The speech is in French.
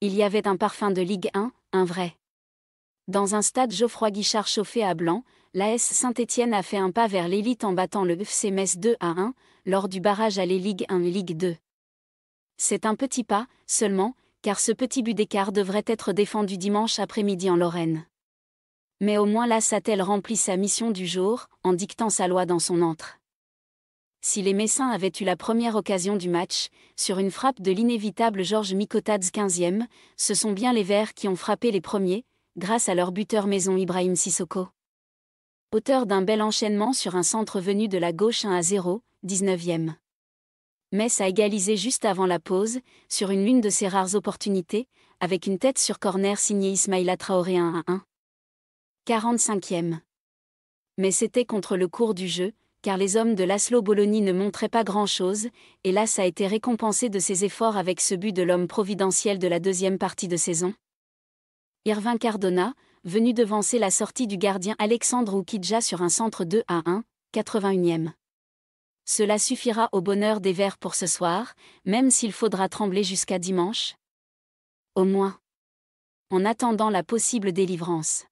Il y avait un parfum de Ligue 1, un vrai. Dans un stade Geoffroy Guichard chauffé à blanc, l'AS Saint-Étienne a fait un pas vers l'élite en battant le FC Metz 2 à 1 lors du barrage à les Ligue 1 Ligue 2. C'est un petit pas, seulement, car ce petit but d'écart devrait être défendu dimanche après-midi en Lorraine. Mais au moins là a-t-elle sa mission du jour, en dictant sa loi dans son antre si les Messins avaient eu la première occasion du match, sur une frappe de l'inévitable Georges Mikotadze 15e, ce sont bien les Verts qui ont frappé les premiers, grâce à leur buteur maison Ibrahim Sissoko. Auteur d'un bel enchaînement sur un centre venu de la gauche 1 à 0, 19e. Metz a égalisé juste avant la pause, sur une lune de ses rares opportunités, avec une tête sur corner signée Ismaïla Traoré 1 à 1. 45e. Mais c'était contre le cours du jeu, car les hommes de Laszlo Bologna ne montraient pas grand-chose, et ça a été récompensé de ses efforts avec ce but de l'homme providentiel de la deuxième partie de saison. Irvin Cardona, venu devancer la sortie du gardien Alexandre Oukidja sur un centre 2 à 1, 81e. Cela suffira au bonheur des Verts pour ce soir, même s'il faudra trembler jusqu'à dimanche. Au moins. En attendant la possible délivrance.